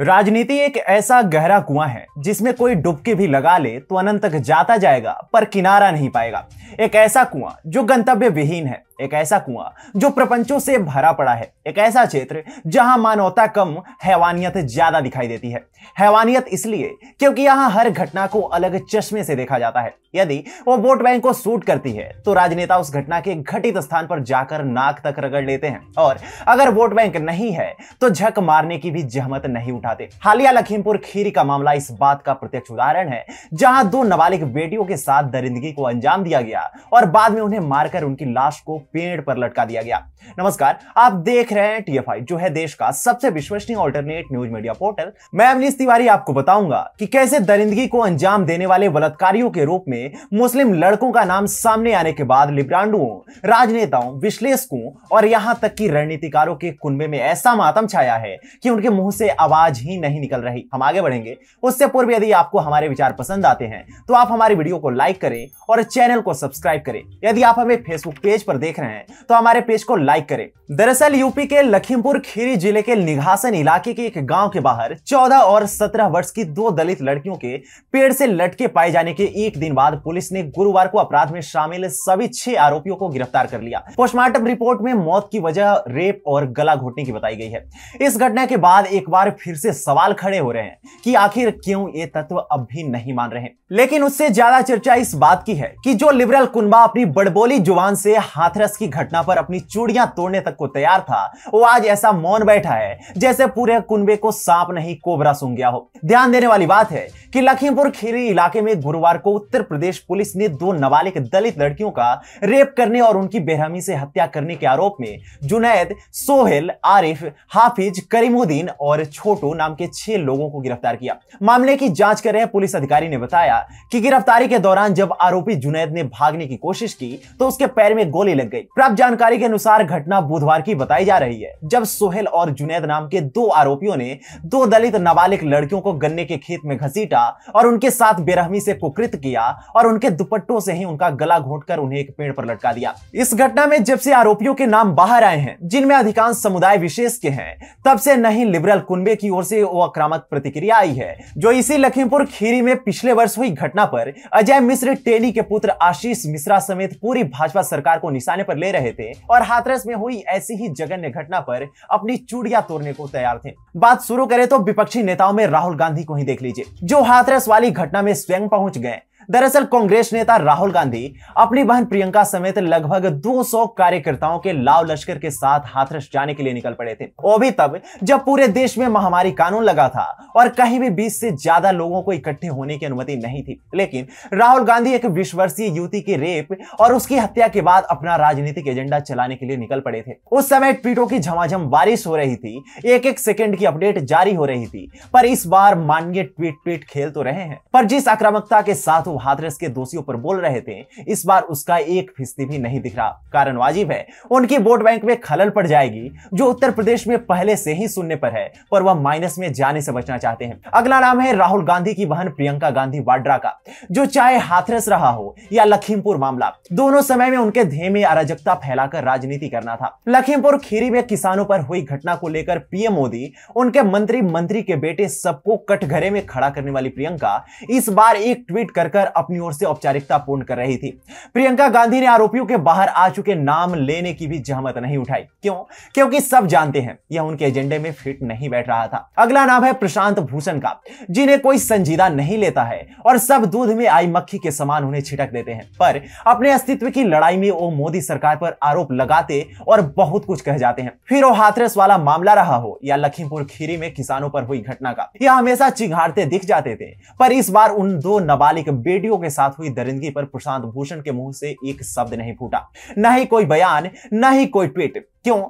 राजनीति एक ऐसा गहरा कुआं है जिसमें कोई डुबकी भी लगा ले तो अनंत तक जाता जाएगा पर किनारा नहीं पाएगा एक ऐसा कुआं जो गंतव्य विहीन है एक ऐसा कुआं जो प्रपंचों से भरा पड़ा है एक ऐसा क्षेत्र जहां मानवता कम हैवानियत ज्यादा दिखाई देती है हैवानियत इसलिए क्योंकि यहां हर घटना को अलग चश्मे से देखा जाता है यदि वो वोट बैंक को सूट करती है तो राजनेता उस घटना के घटित स्थान पर जाकर नाक तक रगड़ लेते हैं और अगर वोट बैंक नहीं है तो झक मारने की भी जहमत नहीं उठाते हालिया लखीमपुर खीरी का मामला इस बात का प्रत्यक्ष उदाहरण है जहां दो नाबालिग बेटियों के साथ दरिंदगी को अंजाम दिया गया और बाद में उन्हें मारकर उनकी लाश को पेड़ पर लटका दिया गया नमस्कार आप देख रहे हैं टीएफआई जो है देश का सबसे विश्वसनीय ऑल्टरनेट न्यूज मीडिया पोर्टल मैं अवनीश तिवारी आपको बताऊंगा कि कैसे दरिंदगी को अंजाम देने वाले बलात्कारियों के रूप में मुस्लिम लड़कों का नाम सामने आने के बाद लिब्रांडुओं राजनेताओं विश्लेषकों और यहां तक की रणनीतिकारों के कुंबे में ऐसा मातम छाया है कि उनके मुंह से आवाज ही नहीं निकल रही हम आगे बढ़ेंगे उससे पूर्व यदि आपको हमारे विचार पसंद आते हैं तो आप हमारी वीडियो को लाइक करें और चैनल को सब्सक्राइब करें यदि आप हमें फेसबुक पेज पर देख देख रहे हैं तो हमारे पेज को लाइक करें दरअसल यूपी के लखीमपुर खीरी जिले के निघासन इलाके के एक गांव के बाहर 14 और 17 वर्ष की दो दलित लड़कियों के पेड़ से लटके पाए जाने के एक दिन बाद पुलिस ने गुरुवार को अपराध में शामिल सभी छह आरोपियों को गिरफ्तार कर लिया पोस्टमार्टम रिपोर्ट में मौत की वजह रेप और गला घोटने की बताई गई है इस घटना के बाद एक बार फिर से सवाल खड़े हो रहे हैं कि आखिर क्यों ये तत्व अब भी नहीं मान रहे लेकिन उससे ज्यादा चर्चा इस बात की है कि जो लिबरल कुनबा अपनी बड़बोली जुबान से हाथरस वायरस की घटना पर अपनी चूड़ियां तोड़ने तक को तैयार था वो आज ऐसा मौन बैठा है जैसे पूरे कुंबे को सांप नहीं कोबरा सूंघ गया हो ध्यान देने वाली बात है कि लखीमपुर खीरी इलाके में गुरुवार को उत्तर प्रदेश पुलिस ने दो नाबालिग दलित लड़कियों का रेप करने और उनकी बेरहमी से हत्या करने के आरोप में जुनैद सोहेल आरिफ हाफिज करीमुद्दीन और छोटू नाम के छह लोगों को गिरफ्तार किया मामले की जांच कर रहे पुलिस अधिकारी ने बताया कि गिरफ्तारी के दौरान जब आरोपी जुनैद ने भागने की कोशिश की तो उसके पैर में गोली लग गई गई प्राप्त जानकारी के अनुसार घटना बुधवार की बताई जा रही है जब सोहेल और जुनेद नाम के दो आरोपियों ने दो दलित नाबालिग लड़कियों को गन्ने के खेत में घसीटा और उनके साथ बेरहमी से कुकृत किया और उनके दुपट्टों से ही उनका गला घोट उन्हें एक पेड़ पर लटका दिया इस घटना में जब से आरोपियों के नाम बाहर आए हैं जिनमें अधिकांश समुदाय विशेष के हैं तब से नहीं लिबरल कुंबे की ओर से वो आक्रामक प्रतिक्रिया आई है जो इसी लखीमपुर खीरी में पिछले वर्ष हुई घटना पर अजय मिश्र टेली के पुत्र आशीष मिश्रा समेत पूरी भाजपा सरकार को निशाने पर ले रहे थे और हाथरस में हुई ऐसी ही जघन्य घटना पर अपनी चूड़िया तोड़ने को तैयार थे बात शुरू करें तो विपक्षी नेताओं में राहुल गांधी को ही देख लीजिए जो हाथरस वाली घटना में स्वयं पहुंच गए दरअसल कांग्रेस नेता राहुल गांधी अपनी बहन प्रियंका समेत लगभग 200 कार्यकर्ताओं के लाव लश्कर के साथ हाथरस जाने के लिए निकल पड़े थे वो भी तब जब पूरे देश में महामारी कानून लगा था और कहीं भी बीस से ज्यादा लोगों को इकट्ठे होने की अनुमति नहीं थी लेकिन राहुल गांधी एक बीस युवती की रेप और उसकी हत्या के बाद अपना राजनीतिक एजेंडा चलाने के लिए निकल पड़े थे उस समय ट्वीटों की झमाझम बारिश हो रही थी एक एक सेकेंड की अपडेट जारी हो रही थी पर इस बार माननीय ट्वीट ट्वीट खेल तो रहे हैं पर जिस आक्रामकता के साथ जो हाथरस के दोषियों पर बोल रहे थे इस बार उसका एक फीसदी भी नहीं दिख रहा कारण वाजिब है उनकी वोट बैंक में खलल पड़ जाएगी जो उत्तर प्रदेश में पहले से ही सुनने पर है पर वह माइनस में जाने से बचना चाहते हैं अगला नाम है राहुल गांधी की बहन प्रियंका गांधी वाड्रा का जो चाहे हाथरस रहा हो या लखीमपुर मामला दोनों समय में उनके ध्येय में अराजकता फैलाकर राजनीति करना था लखीमपुर खीरी में किसानों पर हुई घटना को लेकर पीएम मोदी उनके मंत्री मंत्री के बेटे सबको कटघरे में खड़ा करने वाली प्रियंका इस बार एक ट्वीट कर लेकर अपनी ओर से औपचारिकता पूर्ण कर रही थी प्रियंका गांधी ने आरोपियों के बाहर आ चुके नाम लेने की भी जहमत नहीं उठाई क्यों क्योंकि सब जानते हैं यह उनके एजेंडे में फिट नहीं बैठ रहा था अगला नाम है प्रशांत भूषण का जिन्हें कोई संजीदा नहीं लेता है और सब दूध में आई मक्खी के समान उन्हें छिटक देते हैं पर अपने अस्तित्व की लड़ाई में वो मोदी सरकार पर आरोप लगाते और बहुत कुछ कह जाते हैं फिर वो हाथरस वाला मामला रहा हो या लखीमपुर खीरी में किसानों पर हुई घटना का यह हमेशा चिघाड़ते दिख जाते थे पर इस बार उन दो नाबालिग बेटे रेडियो के साथ हुई दरिंदगी पर प्रशांत भूषण के मुंह से एक शब्द नहीं फूटा न ही कोई बयान न ही कोई ट्वीट क्यों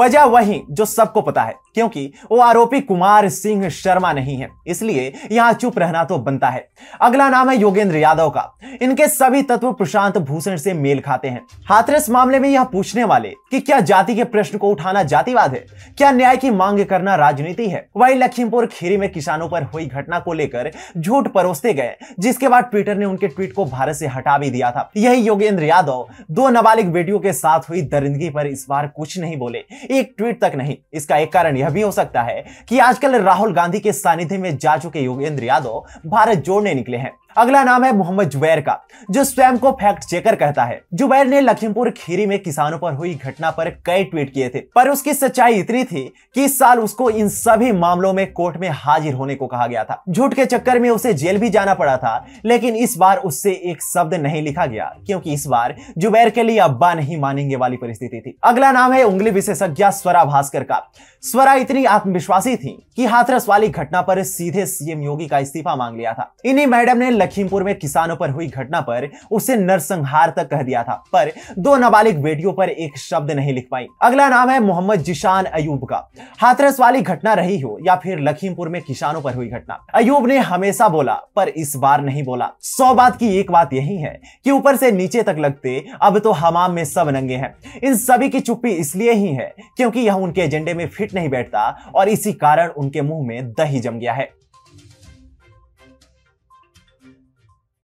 वजह वही जो सबको पता है क्योंकि वो आरोपी कुमार सिंह शर्मा नहीं है इसलिए यहां चुप रहना तो बनता है अगला नाम है योगेंद्र यादव का इनके सभी तत्व प्रशांत भूषण से मेल खाते हैं हाथरस मामले में यह पूछने वाले कि क्या जाति के प्रश्न को उठाना जातिवाद है क्या न्याय की मांग करना राजनीति है वही लखीमपुर खीरी में किसानों पर हुई घटना को लेकर झूठ परोसते गए जिसके बाद ट्विटर ने उनके ट्वीट को भारत से हटा भी दिया था यही योगेंद्र यादव दो नाबालिग बेटियों के साथ हुई दरिंदगी पर इस बार कुछ नहीं बोले एक ट्वीट तक नहीं इसका एक कारण यह भी हो सकता है कि आजकल राहुल गांधी के सानिध्य में जा चुके योगेंद्र यादव भारत जोड़ने निकले हैं अगला नाम है मोहम्मद जुबैर का जो स्वयं को फैक्ट चेकर कहता है जुबैर ने लखीमपुर खीरी में किसानों पर हुई घटना पर कई ट्वीट किए थे पर उसकी सच्चाई इतनी थी कि इस साल उसको इन सभी मामलों में कोर्ट में हाजिर होने को कहा गया था झूठ के चक्कर में उसे जेल भी जाना पड़ा था लेकिन इस बार उससे एक शब्द नहीं लिखा गया क्योंकि इस बार जुबैर के लिए अब्बा नहीं मानेंगे वाली परिस्थिति थी अगला नाम है उंगली विशेषज्ञ स्वरा भास्कर का स्वरा इतनी आत्मविश्वासी थी कि हाथरस वाली घटना पर सीधे सीएम योगी का इस्तीफा मांग लिया था इन्हीं मैडम ने लखीमपुर में किसानों पर हुई घटना पर उसे नरसंहार तक कह दिया था पर दो नाबालिग बेटियों पर एक शब्द नहीं लिख पाई अगला नाम है मोहम्मद जिशान अयूब का हाथरस वाली घटना रही हो या फिर लखीमपुर में किसानों पर हुई घटना अयूब ने हमेशा बोला पर इस बार नहीं बोला सौ बात की एक बात यही है कि ऊपर से नीचे तक लगते अब तो हमाम में सब नंगे हैं इन सभी की चुप्पी इसलिए ही है क्योंकि यह उनके एजेंडे में फिट नहीं बैठता और इसी कारण उनके मुंह में दही जम गया है